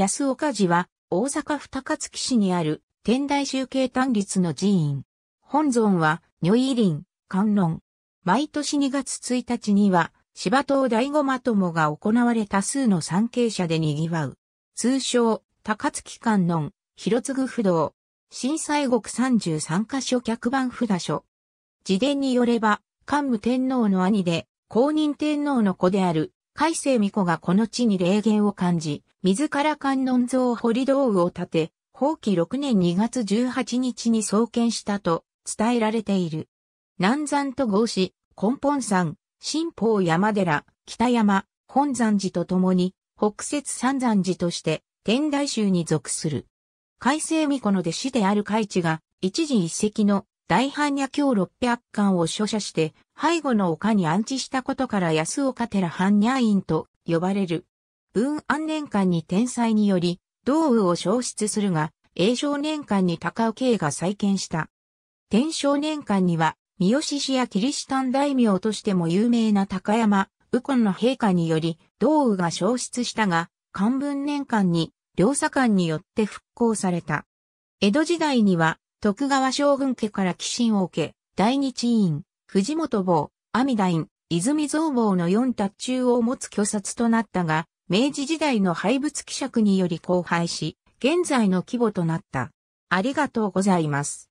安岡寺は、大阪府高槻市にある、天台集計単立の寺院。本尊は、如意林、観音。毎年2月1日には、芝東大醐まともが行われ多数の参詣者で賑わう。通称、高槻観音、広継不動。震災国33カ所客番札所。自伝によれば、桓武天皇の兄で、公認天皇の子である海星巫女がこの地に霊言を感じ、自ら観音像掘り道具を建て、法期6年2月18日に創建したと伝えられている。南山と合し、根本山、新宝山寺、北山、本山寺と共に、北雪三山寺として、天台宗に属する。海星巫女の弟子である海地が、一時一石の大般若経六百巻を書写して、背後の丘に安置したことから安岡寺般若院と呼ばれる。文安年間に天才により、道宇を消失するが、永正年間に高尾慶が再建した。天正年間には、三好氏やキリシタン大名としても有名な高山、右近の陛下により、道宇が消失したが、漢文年間に、両左官によって復興された。江戸時代には、徳川将軍家から寄進を受け、大日院、藤本坊、阿弥陀院、泉蔵坊の四達中を持つ巨殺となったが、明治時代の廃仏希釈により荒廃し、現在の規模となった。ありがとうございます。